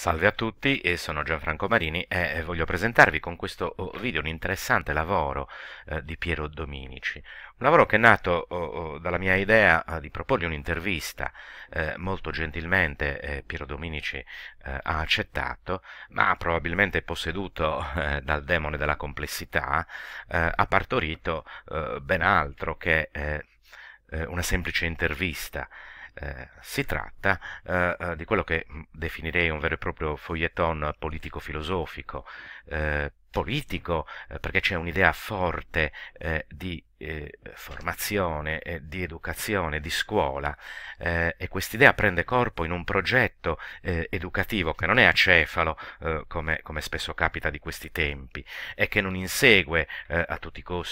Salve a tutti, eh, sono Gianfranco Marini eh, e voglio presentarvi con questo oh, video un interessante lavoro eh, di Piero Dominici. Un lavoro che è nato oh, oh, dalla mia idea di proporgli un'intervista, molto gentilmente Piero Dominici ha accettato, ma probabilmente posseduto dal demone della complessità, ha partorito ben altro che una semplice intervista. Eh, si tratta eh, eh, di quello che mm, definirei un vero e proprio foglietton politico-filosofico, eh, politico eh, perché c'è un'idea forte di eh, formazione, eh, di educazione, di scuola eh, e quest'idea prende corpo in un progetto eh, educativo che non è acefalo eh, come, come, spesso capita di questi tempi e che non insegue eh, a tutti i costi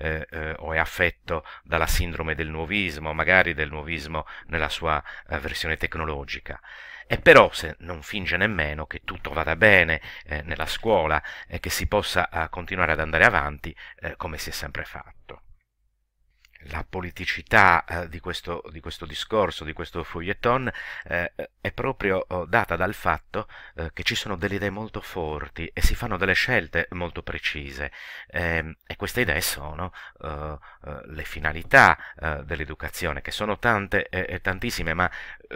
o è affetto dalla sindrome del nuovismo, magari del nuovismo nella sua versione tecnologica. E però se non finge nemmeno che tutto vada bene nella scuola e che si possa continuare ad andare avanti come si è sempre fatto la politicità eh, di, questo, di, questo, discorso, di questo feuilleton, eh, è proprio oh, data dal fatto eh, che ci sono delle idee molto forti e si fanno delle scelte molto precise ehm, e queste idee sono eh, eh, le finalità eh, dell'educazione, che sono tante e tantissime, ma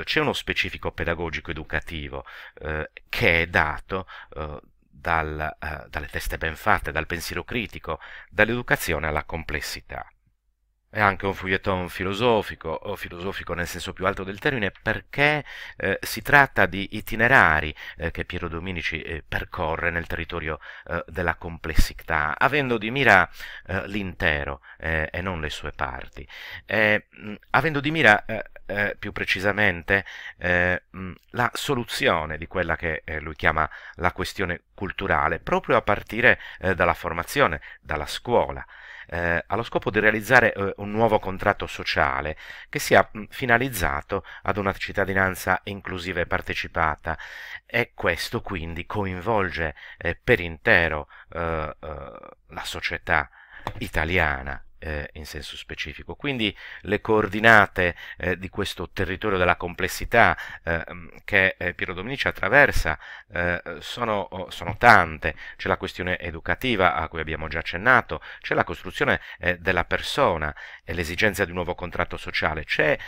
c'è uno specifico pedagogico educativo che è dato dal, dalle teste ben fatte, dal pensiero critico, dall'educazione alla complessità è anche un feuilleton filosofico, o filosofico nel senso più alto del termine, perché eh, si tratta di itinerari eh, che Piero Dominici eh, percorre nel territorio eh, della complessità, avendo di mira eh, l'intero eh, e non le sue parti, mh, avendo di mira più precisamente mh, la soluzione di quella che lui chiama la questione culturale, proprio a partire dalla formazione, dalla scuola eh, allo scopo di realizzare eh, un nuovo contratto sociale che sia mm, finalizzato ad una cittadinanza inclusiva e partecipata e questo quindi coinvolge eh, per intero eh, eh, la società italiana eh, in senso specifico. Quindi le coordinate eh, di questo territorio della complessità eh, mm, che eh, Piero Dominici attraversa eh, sono, oh, sono, tante. C'è la questione educativa a cui abbiamo già accennato, c'è la costruzione eh, della persona, e l'esigenza di un nuovo contratto sociale, c'è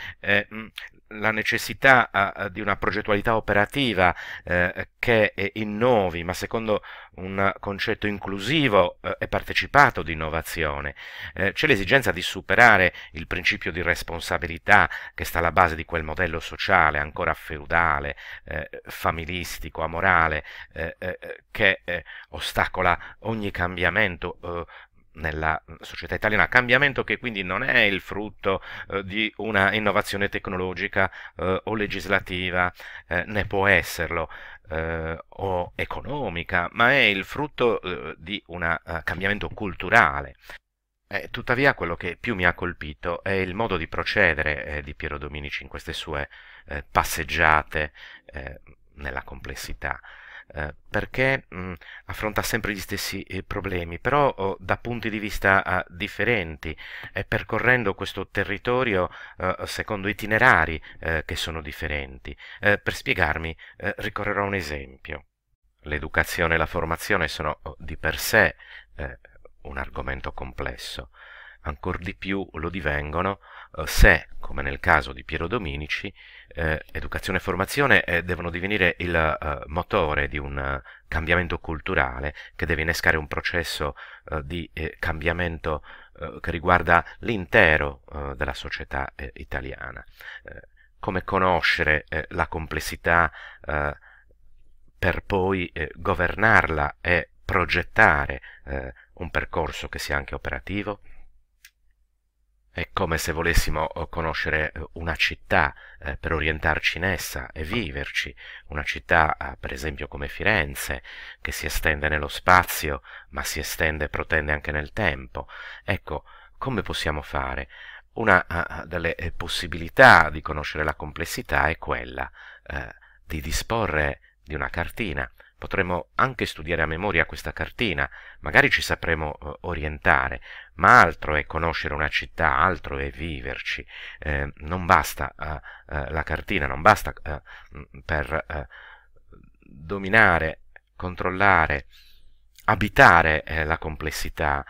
mm, la necessità uh, di una progettualità operativa uh, che innovi, ma secondo un concetto inclusivo uh, eh, e partecipato di innovazione. Eh, c'è l'esigenza di superare il principio di responsabilità che sta alla base di quel modello sociale ancora feudale, familistico, amorale, che ostacola ogni cambiamento nella società italiana, cambiamento che quindi non è il frutto eh, di una innovazione tecnologica eh, o legislativa, eh, ne può esserlo, eh, o economica, ma è il frutto eh, di un eh, cambiamento culturale. Eh, tuttavia quello che più mi ha colpito è il modo di procedere eh, di Piero Dominici in queste sue eh, passeggiate nella complessità. Eh, perché mh, mm, affronta sempre gli stessi eh, problemi, però oh, da punti di vista eh, differenti e percorrendo questo territorio eh, secondo itinerari eh, che sono differenti. per spiegarmi ricorrerò a un esempio. L'educazione e la formazione sono oh, di per sé un argomento complesso, ancor di più lo divengono eh, se, come nel caso di Piero Dominici, eh, educazione e formazione eh, devono divenire il eh, motore di un eh, cambiamento culturale che deve innescare un processo eh, di cambiamento che riguarda l'intero della società italiana. come conoscere la complessità per poi governarla e progettare un percorso che sia anche operativo? È come se volessimo eh, conoscere eh, una città eh, per orientarci in essa e viverci, una città per esempio come Firenze, che si estende nello spazio, ma si estende e protende anche nel tempo. Ecco, come possiamo fare? Una delle possibilità di conoscere la complessità è quella uh, di disporre di una cartina Potremmo anche studiare a memoria questa cartina, magari ci sapremo eh, orientare, ma altro è conoscere una città, altro è viverci. Eh, non basta eh, eh la cartina, non basta eh, mm, per eh, dominare, controllare, abitare la complessità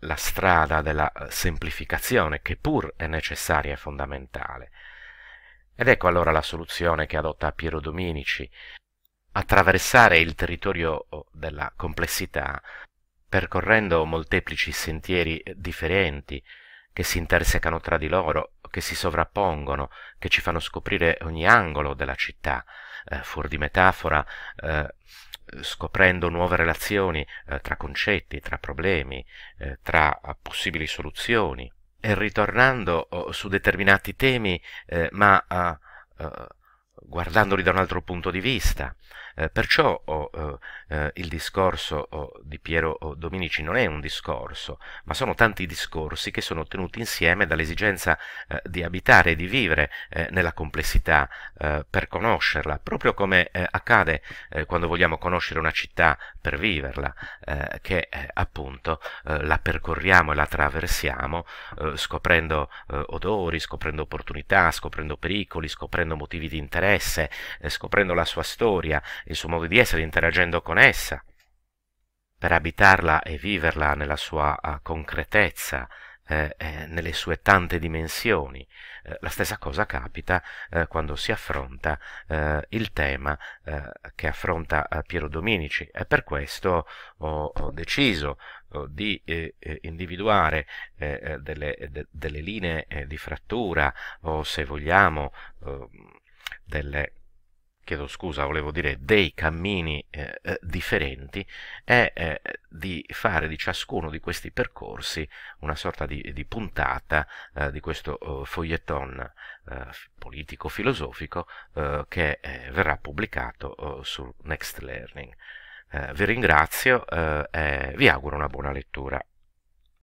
la strada della semplificazione che pur è necessaria e fondamentale. Ed ecco allora la soluzione che adotta Piero Dominici, attraversare il territorio oh, della complessità percorrendo molteplici sentieri eh, differenti che si intersecano tra di loro, che si sovrappongono, che ci fanno scoprire ogni angolo della città, eh, fuori di metafora, eh, scoprendo nuove relazioni eh, tra concetti, tra problemi, eh, tra possibili soluzioni ritornando oh, su determinati temi, eh, ma ah, eh, guardandoli da un altro punto di vista, eh, perciò oh, eh, eh, il discorso oh, di Piero oh, Dominici non è un discorso, ma sono tanti discorsi che sono tenuti insieme dall'esigenza eh, di abitare e di vivere eh, nella complessità per conoscerla, proprio come accade quando vogliamo conoscere una città per viverla, che appunto la percorriamo e la attraversiamo scoprendo odori, scoprendo opportunità, scoprendo pericoli, scoprendo motivi di interesse, scoprendo la sua storia, il suo modo di essere interagendo con essa, per abitarla e viverla nella sua eh, concretezza, eh, eh, nelle sue tante dimensioni. Eh, la stessa cosa capita eh, quando si affronta eh, il tema che affronta Piero Dominici e per questo ho, ho deciso di individuare delle, de, delle, linee di frattura o se vogliamo ehm, delle chiedo scusa, volevo dire dei cammini eh, eh differenti, è eh, di fare di ciascuno di questi percorsi una sorta di, di puntata eh, di questo eh, foglietton eh, politico-filosofico che verrà pubblicato su Next Learning. vi ringrazio e vi auguro una buona lettura.